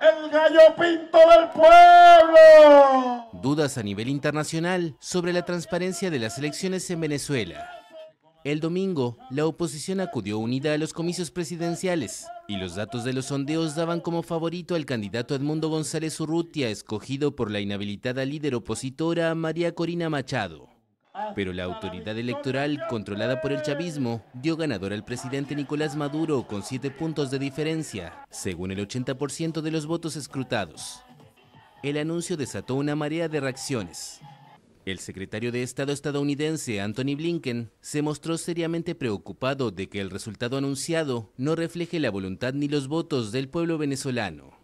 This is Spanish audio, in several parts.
el gallo pinto del pueblo. Dudas a nivel internacional sobre la transparencia de las elecciones en Venezuela. El domingo, la oposición acudió unida a los comicios presidenciales y los datos de los sondeos daban como favorito al candidato Edmundo González Urrutia, escogido por la inhabilitada líder opositora María Corina Machado. Pero la autoridad electoral, controlada por el chavismo, dio ganador al presidente Nicolás Maduro con siete puntos de diferencia, según el 80% de los votos escrutados. El anuncio desató una marea de reacciones. El secretario de Estado estadounidense, Anthony Blinken, se mostró seriamente preocupado de que el resultado anunciado no refleje la voluntad ni los votos del pueblo venezolano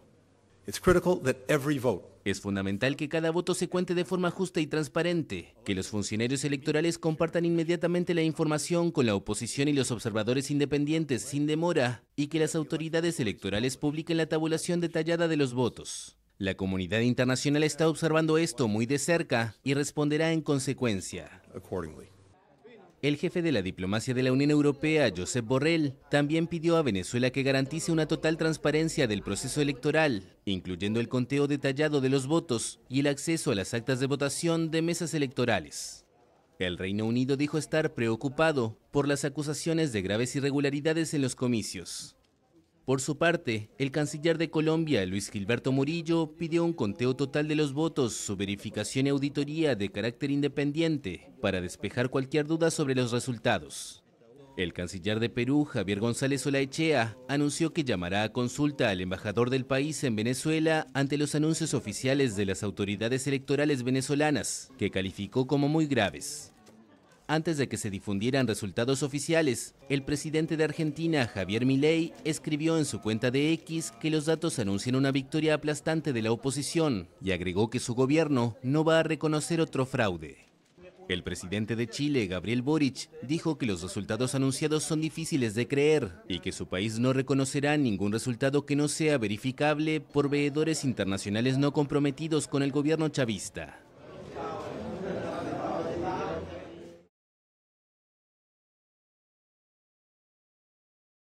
es fundamental que cada voto se cuente de forma justa y transparente, que los funcionarios electorales compartan inmediatamente la información con la oposición y los observadores independientes sin demora, y que las autoridades electorales publiquen la tabulación detallada de los votos. La comunidad internacional está observando esto muy de cerca y responderá en consecuencia. El jefe de la diplomacia de la Unión Europea, Josep Borrell, también pidió a Venezuela que garantice una total transparencia del proceso electoral, incluyendo el conteo detallado de los votos y el acceso a las actas de votación de mesas electorales. El Reino Unido dijo estar preocupado por las acusaciones de graves irregularidades en los comicios. Por su parte, el canciller de Colombia, Luis Gilberto Murillo, pidió un conteo total de los votos, su verificación y auditoría de carácter independiente para despejar cualquier duda sobre los resultados. El canciller de Perú, Javier González Olaechea, anunció que llamará a consulta al embajador del país en Venezuela ante los anuncios oficiales de las autoridades electorales venezolanas, que calificó como muy graves antes de que se difundieran resultados oficiales. El presidente de Argentina, Javier Milei, escribió en su cuenta de X que los datos anuncian una victoria aplastante de la oposición y agregó que su gobierno no va a reconocer otro fraude. El presidente de Chile, Gabriel Boric, dijo que los resultados anunciados son difíciles de creer y que su país no reconocerá ningún resultado que no sea verificable por veedores internacionales no comprometidos con el gobierno chavista.